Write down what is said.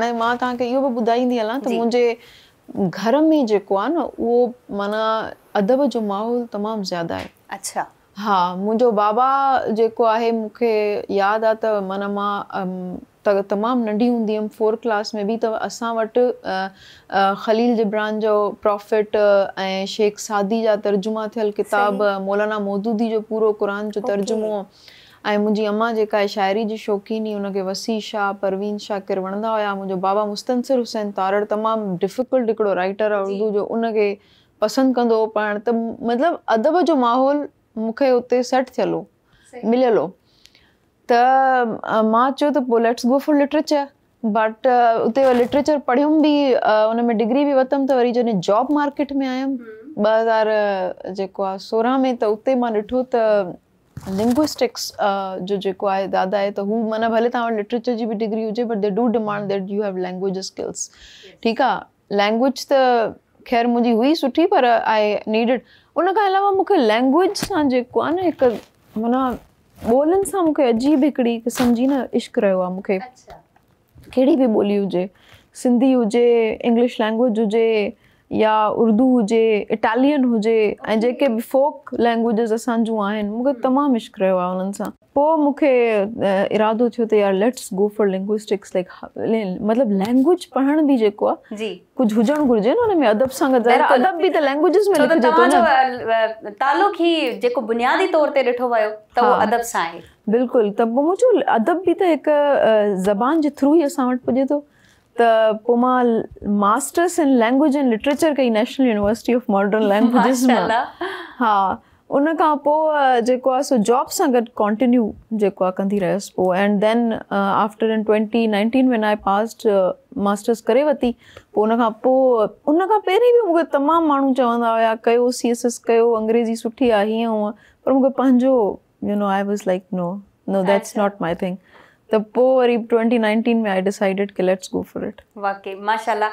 हाँ मां तव्हांखे इहो बि ॿुधाईंदी हलां त मुंहिंजे घर में जो आहे न उहो माना अदब जो माहौल तमाम ज़्यादा है अच्छा हाँ मुंहिंजो बाबा जो है मुख्य याद आ मन मां तमाम नंढी होंगी हुअमि फोर्थ क्लास में भी तो अस ख़लील जिब्रान जो प्रॉफिट ए शेख सादी जा तर्जुमा थियल किताब मौलाना मौदूदी जो पूरो कुरान जो तर्जुमो okay. मुझी अम्मा जी शायरी की शौकीन हुई उनके वसी शाह परवीन शाह केरु वणंदा हुआ मुझे बाबा मुस्तनसिर हुसैन तारड़ तमाम डिफिकल्ट हिकिड़ो राइटर उर्दू जो उनके पसंद कह पढ़ तो मतलब अदब जो माहौल मुख्य उते सेट थियल हो मिलियल हो त let's go for literature but उते लिटरेचर पढ़ियम भी उन में डिग्री भी वतम तो वरी जैसे जॉब मार्केट में आयम ब हज़ार सोरह में तो उते मां लिंग्विस्टिक्स जो uh, जो जेको आहे दादा आहे त हू माना भले तव्हां वटि लिटरेचर जी बि डिग्री हुजे but they do demand that you have language skills ठीकु आहे लैंग्वेज त ख़ैर मुंहिंजी हुई सुठी पर आई नीडिड उन खां अलावा मूंखे लैंग्वेज सां जेको आहे न हिकु माना ॿोलनि सां मूंखे अजीब हिकिड़ी क़िस्म जी न इश्क रहियो आहे मूंखे अच्छा। कहिड़ी बि ॿोली हुजे सिंधी हुजे इंग्लिश लैंग्वेज हुजे या उर्दू हुए इटालियन हुए जो जेके फोक लैंग्वेजिस असां जूं आहिनि हम्म। इश्क रो आहे उन्हनि सां इरादो थियो यार let's go for linguistics like मतिलबु लैंग्वेज पढ़ण बि जेको आहे जी कुझु हुजणु घुरिजे अदब सां गॾु अदब बि त लैंग्वेजिस में लिखिजे थो न तालुक ई जेको बुनियादी तौर ते ॾिठो वियो त उहो अदब सां आहे बिल्कुलु त पोइ अदब बि त हिकु ज़बान जे थ्रू ही असां वटि पुॼे तो मां masters in language and literature कई national university of modern languages हाँ उन खां पोइ जेको आहे सो जॉब सां गॾु कॉन्टिन्यू जेको आहे कंदी रहियसि पोइ and then after in twenty nineteen में आई पास्ट मास्टर्स करे वरिती पोइ उन खां पोइ उन खां पहिरीं बि मूंखे तमामु माण्हू चवंदा हुया कयो सी एस एस कयो अंग्रेजी सुठी आहे हीअं हूअं पर मूंखे पंहिंजो you know I was like no no that's not my thing तब वो करीब 2019 में आई डिसाइडेड कि लेट्स गो फॉर इट वाकई माशाल्लाह